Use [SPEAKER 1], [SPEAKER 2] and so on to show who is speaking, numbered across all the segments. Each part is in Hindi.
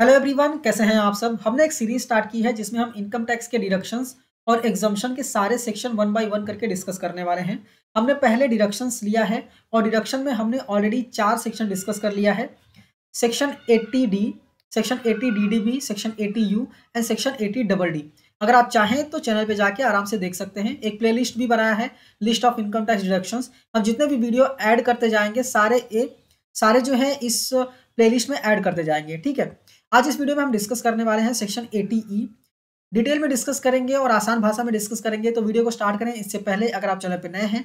[SPEAKER 1] हेलो एवरीवन कैसे हैं आप सब हमने एक सीरीज स्टार्ट की है जिसमें हम इनकम टैक्स के डिडक्शंस और एग्जम्पन के सारे सेक्शन वन बाय वन करके डिस्कस करने वाले हैं हमने पहले डिडक्शंस लिया है और डिडक्शन में हमने ऑलरेडी चार सेक्शन डिस्कस कर लिया है section eighty D section D B section eighty U and section eighty double D अगर आप चाहें तो चैनल पे जाके आराम से देख सकते हैं एक प्लेलिस्ट भी बनाया है list of income tax deductions हम जितने भी वीडियो ऐड करते जाएंगे सारे ए सारे जो है इस प्लेलिस्ट में ऐड करते जाएंगे ठीक है आज इस वीडियो में हम डिस्कस करने वाले हैं सेक्शन एटी ई डिटेल में डिस्कस करेंगे और आसान भाषा में डिस्कस करेंगे तो वीडियो को स्टार्ट करें इससे पहले अगर आप चैनल पर नए हैं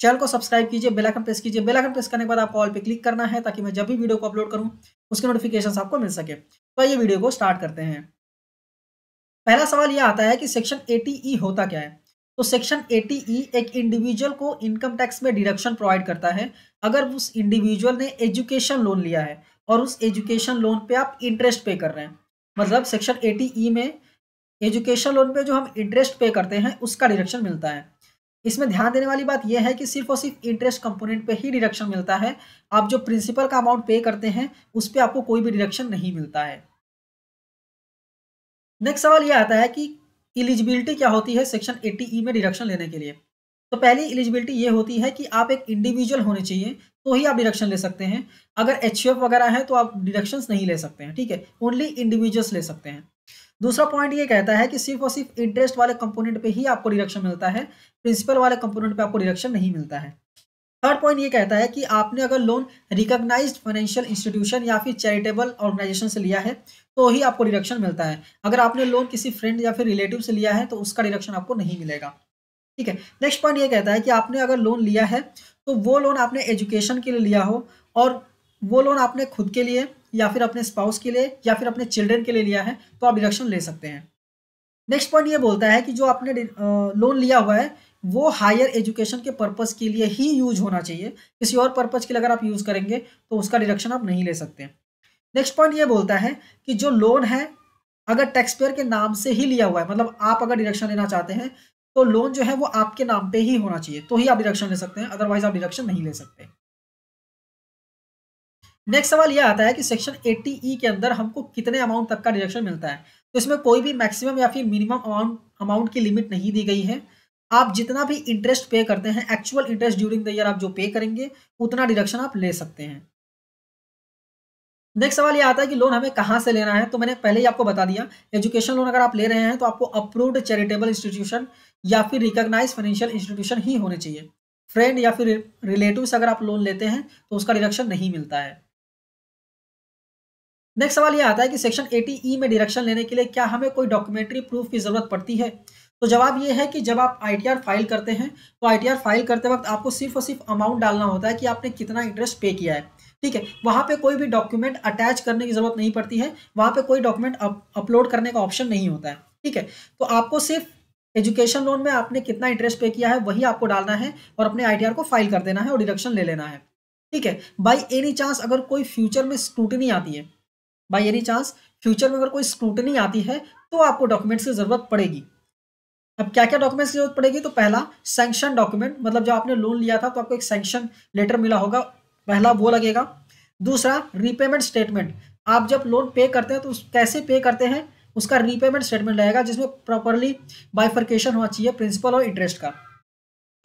[SPEAKER 1] चैनल को सब्सक्राइब कीजिए बेल आइकन प्रेस कीजिए बेल आइकन प्रेस करने के बाद आपको ऑल पे क्लिक करना है ताकि मैं जब भी वीडियो को अपलोड करूं उसके नोटिफिकेशन आपको मिल सके तो आइए वीडियो को स्टार्ट करते हैं पहला सवाल यह आता है कि सेक्शन एटीई e होता क्या है तो सेक्शन एटीई e एक इंडिविजुअल को इनकम टैक्स में डिडक्शन प्रोवाइड करता है अगर उस इंडिविजुअल ने एजुकेशन लोन लिया है और उस एजुकेशन लोन पे आप इंटरेस्ट पे कर रहे हैं मतलब सेक्शन एटी ई में एजुकेशन लोन पे जो हम इंटरेस्ट पे करते हैं उसका डिडक्शन मिलता है इसमें ध्यान देने वाली बात यह है कि सिर्फ और सिर्फ इंटरेस्ट कंपोनेंट पे ही डिडक्शन मिलता है आप जो प्रिंसिपल का अमाउंट पे करते हैं उस पर आपको कोई भी डिडक्शन नहीं मिलता है नेक्स्ट सवाल यह आता है कि एलिजिबिलिटी क्या होती है सेक्शन एटी ई में डिडक्शन लेने के लिए तो पहली एलिजिबिलिटी ये होती है कि आप एक इंडिविजुअल होने चाहिए तो ही आप डिडक्शन ले सकते हैं अगर एच वगैरह है तो आप डिडक्शंस नहीं ले सकते हैं ठीक है ओनली इंडिविजुअल्स ले सकते हैं दूसरा पॉइंट ये कहता है कि सिर्फ और सिर्फ इंटरेस्ट वाले कंपोनेंट पे ही आपको डिडक्शन मिलता है प्रिंसिपल वाले कंपोनेंट पे आपको डिडक्शन नहीं मिलता है थर्ड पॉइंट ये कहता है कि आपने अगर लोन रिकॉग्नाइज्ड फाइनेंशियल इंस्टीट्यूशन या फिर चैरिटेबल ऑर्गेनाइजेशन से लिया है तो ही आपको डिडक्शन मिलता है अगर आपने लोन किसी फ्रेंड या फिर रिलेटिव से लिया है तो उसका डिडक्शन आपको नहीं मिलेगा ठीक है नेक्स्ट पॉइंट ये कहता है कि आपने अगर लोन लिया है तो वो लोन आपने एजुकेशन के लिए लिया हो और वो लोन आपने खुद के लिए या फिर अपने स्पाउस के लिए या फिर अपने चिल्ड्रन के लिए लिया है तो आप डिडक्शन ले सकते हैं नेक्स्ट पॉइंट ये बोलता है कि जो आपने लोन लिया हुआ है वो हायर एजुकेशन के पर्पज़ के लिए ही यूज होना चाहिए किसी और पर्पज़ के लिए अगर आप यूज़ करेंगे तो उसका डिडक्शन आप नहीं ले सकते नेक्स्ट पॉइंट ये बोलता है कि जो लोन है अगर टैक्स पेयर के नाम से ही लिया हुआ है मतलब आप अगर डिडक्शन लेना चाहते हैं तो लोन जो है वो आपके नाम पे ही होना चाहिए तो ही आप डिडक्शन ले सकते हैं अदरवाइज आप डिडक्शन नहीं ले सकते नेक्स्ट सवाल यह आता है कि सेक्शन एट्टी ई के अंदर हमको कितने अमाउंट तक का डिडक्शन मिलता है तो इसमें कोई भी मैक्सिमम या फिर मिनिमम अमाउंट अमाउंट की लिमिट नहीं दी गई है आप जितना भी इंटरेस्ट पे करते हैं actual interest during the year आप जो पे करेंगे उतना डिडक्शन आप ले सकते हैं नेक्स्ट सवाल ये आता है कि लोन हमें कहाँ से लेना है तो मैंने पहले ही आपको बता दिया एजुकेशन लोन अगर आप ले रहे हैं तो आपको अप्रूव्ड चैरिटेबल इंस्टीट्यूशन या फिर रिकोगनाइज फाइनेंशियल इंस्टीट्यूशन ही होने चाहिए फ्रेंड या फिर रिलेटिव अगर आप लोन लेते हैं तो उसका डिडक्शन नहीं मिलता है नेक्स्ट सवाल यह आता है कि सेक्शन एटी ई में डिडक्शन लेने के लिए क्या हमें कोई डॉक्यूमेंट्री प्रूफ की जरूरत पड़ती है तो जवाब ये है कि जब आप आईटीआर फाइल करते हैं तो आईटीआर फाइल करते वक्त आपको सिर्फ और सिर्फ अमाउंट डालना होता है कि आपने कितना इंटरेस्ट पे किया है ठीक है वहाँ पे कोई भी डॉक्यूमेंट अटैच करने की जरूरत नहीं पड़ती है वहाँ पे कोई डॉक्यूमेंट अपलोड करने का ऑप्शन नहीं होता है ठीक है तो आपको सिर्फ एजुकेशन लोन में आपने कितना इंटरेस्ट पे किया है वही आपको डालना है और अपने आई को फाइल कर देना है और डिडक्शन ले लेना है ठीक है बाई एनी चांस अगर कोई फ्यूचर में स्क्रूटनी आती है बाई एनी चांस फ्यूचर में अगर कोई स्क्रूटनी आती है तो आपको डॉक्यूमेंट्स की ज़रूरत पड़ेगी अब क्या क्या डॉक्यूमेंट्स की जरूरत पड़ेगी तो पहला सेंक्शन डॉक्यूमेंट मतलब जब आपने लोन लिया था तो आपको एक सेंक्शन लेटर मिला होगा पहला वो लगेगा दूसरा रीपेमेंट स्टेटमेंट आप जब लोन पे करते हैं तो कैसे पे करते हैं उसका रीपेमेंट स्टेटमेंट रहेगा जिसमें प्रॉपरली बाइफर्केशन होना चाहिए प्रिंसिपल और इंटरेस्ट का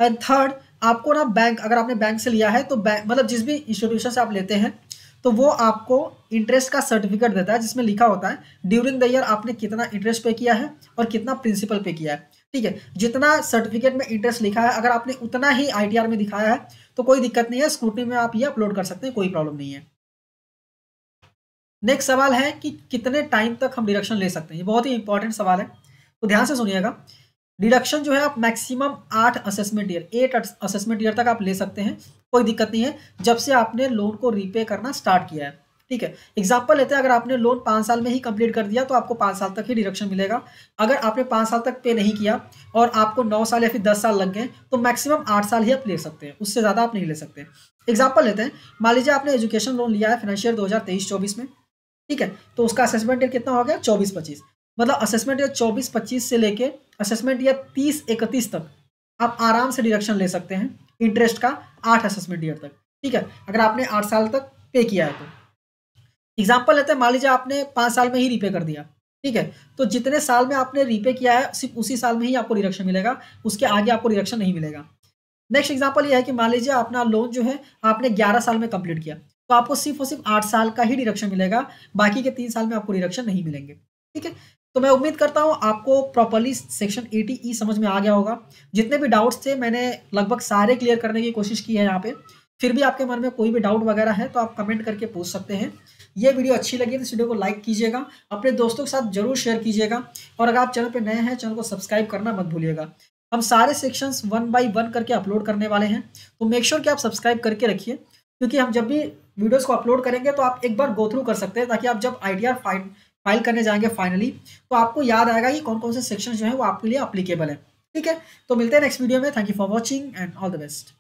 [SPEAKER 1] एंड थर्ड आपको ना बैंक अगर आपने बैंक से लिया है तो बैंक मतलब जिस भी इंस्टीट्यूशन से आप लेते हैं तो वो आपको इंटरेस्ट का सर्टिफिकेट देता है जिसमें लिखा होता है ड्यूरिंग द ईयर आपने कितना इंटरेस्ट पे किया है और कितना प्रिंसिपल पे किया है ठीक है जितना सर्टिफिकेट में इंटरेस्ट लिखा है अगर आपने उतना ही आईटीआर में दिखाया है तो कोई दिक्कत नहीं है स्कूटी में आप ये अपलोड कर सकते हैं कोई प्रॉब्लम नहीं है नेक्स्ट सवाल है कि कितने टाइम तक हम डिडक्शन ले सकते हैं ये बहुत ही इंपॉर्टेंट सवाल है तो ध्यान से सुनिएगा डिडक्शन जो है आप मैक्सिमम आठ assessment year eight assessment year तक आप ले सकते हैं कोई दिक्कत नहीं है जब से आपने लोन को रीपे करना स्टार्ट किया है ठीक है एग्जाम्पल लेते हैं अगर आपने लोन पाँच साल में ही कंप्लीट कर दिया तो आपको पाँच साल तक ही डिडक्शन मिलेगा अगर आपने पाँच साल तक पे नहीं किया और आपको नौ साल या फिर दस साल लग गए तो मैक्सिमम आठ साल ही आप ले सकते हैं उससे ज़्यादा आप नहीं ले सकते एग्जाम्पल लेते हैं मान लीजिए आपने एजुकेशन लोन लिया है फाइनेंशियर दो हज़ार में ठीक है तो उसका असेसमेंट ईयर कितना हो गया चौबीस पच्चीस मतलब असेसमेंट ईयर चौबीस पच्चीस से लेके असेसमेंट ईयर तीस इकतीस तक आप आराम से डिडक्शन ले सकते हैं इंटरेस्ट का आठ असेसमेंट ईयर तक ठीक है अगर आपने आठ साल तक पे किया है तो एग्जाम्पल लेते हैं मान लीजिए आपने पाँच साल में ही रीपे कर दिया ठीक है तो जितने साल में आपने रीपे किया है सिर्फ उसी साल में ही आपको रिडक्शन मिलेगा उसके आगे आपको रिडक्शन नहीं मिलेगा नेक्स्ट एग्जाम्पल ये है कि मान लीजिए अपना लोन जो है आपने ग्यारह साल में कंप्लीट किया तो आपको सिर्फ और सिर्फ आठ साल का ही डिडक्शन मिलेगा बाकी के तीन साल में आपको डिडक्शन नहीं मिलेंगे ठीक है तो मैं उम्मीद करता हूँ आपको प्रॉपरली सेक्शन एटी ई समझ में आ गया होगा जितने भी डाउट्स थे मैंने लगभग सारे क्लियर करने की कोशिश की है यहाँ पे फिर भी आपके मन में कोई भी डाउट वगैरह है तो आप कमेंट करके पूछ सकते हैं ये वीडियो अच्छी लगी तो इस वीडियो को लाइक कीजिएगा अपने दोस्तों के साथ जरूर शेयर कीजिएगा और अगर आप चैनल पर नए हैं चैनल को सब्सक्राइब करना मत भूलिएगा हम सारे सेक्शंस वन बाय वन करके अपलोड करने वाले हैं तो मेक श्योर sure कि आप सब्सक्राइब करके रखिए क्योंकि हम जब भी वीडियोस को अपलोड करेंगे तो आप एक बार गो थ्रू कर सकते हैं ताकि आप जब आई फाइन फाइल करने जाएंगे फाइनली तो आपको याद आएगा कि कौन कौन से सेक्शन जो है वो आपके लिए अप्लीकेबल है ठीक है तो मिलते हैं नेक्स्ट वीडियो में thank you for watching and all the best